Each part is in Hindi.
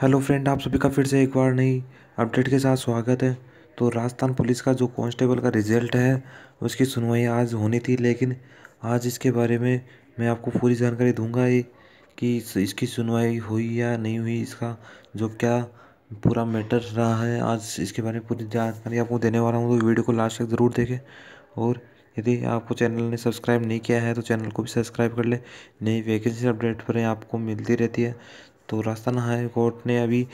हेलो फ्रेंड आप सभी का फिर से एक बार नई अपडेट के साथ स्वागत है तो राजस्थान पुलिस का जो कांस्टेबल का रिजल्ट है उसकी सुनवाई आज होनी थी लेकिन आज इसके बारे में मैं आपको पूरी जानकारी दूंगा ये कि इसकी सुनवाई हुई या नहीं हुई इसका जो क्या पूरा मैटर रहा है आज इसके बारे में पूरी जानकारी आपको देने वाला हूँ तो वीडियो को लास्ट तक ज़रूर देखें और यदि आपको चैनल ने सब्सक्राइब नहीं किया है तो चैनल को भी सब्सक्राइब कर लें नई वैकेंसी अपडेट पर आपको मिलती रहती है तो राजस्थान हाई कोर्ट ने अभी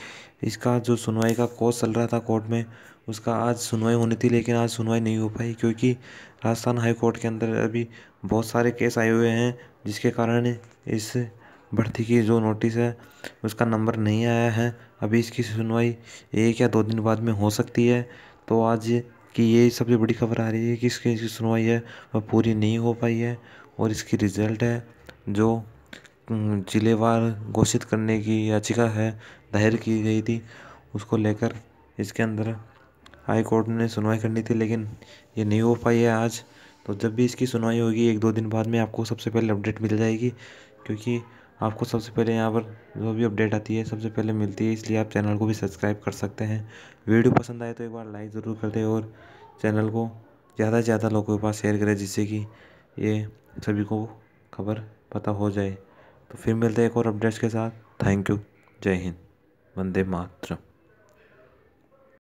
इसका जो सुनवाई का कोर्स चल रहा था कोर्ट में उसका आज सुनवाई होनी थी लेकिन आज सुनवाई नहीं हो पाई क्योंकि राजस्थान हाई कोर्ट के अंदर अभी बहुत सारे केस आए हुए हैं जिसके कारण इस भर्ती की जो नोटिस है उसका नंबर नहीं आया है अभी इसकी सुनवाई एक या दो दिन बाद में हो सकती है तो आज की ये सबसे बड़ी खबर आ रही है कि इसकी इसकी सुनवाई है वह पूरी नहीं हो पाई है और इसकी रिज़ल्ट है जो ज़िलेवार घोषित करने की याचिका है दायर की गई थी उसको लेकर इसके अंदर हाई कोर्ट ने सुनवाई करनी थी लेकिन ये नहीं हो पाई है आज तो जब भी इसकी सुनवाई होगी एक दो दिन बाद में आपको सबसे पहले अपडेट मिल जाएगी क्योंकि आपको सबसे पहले यहाँ पर जो भी अपडेट आती है सबसे पहले मिलती है इसलिए आप चैनल को भी सब्सक्राइब कर सकते हैं वीडियो पसंद आए तो एक बार लाइक ज़रूर कर दें और चैनल को ज़्यादा से ज़्यादा लोगों के पास शेयर करें जिससे कि ये सभी को खबर पता हो जाए तो फिर मिलते हैं एक और अपडेट्स के साथ थैंक यू जय हिंद वंदे मातरम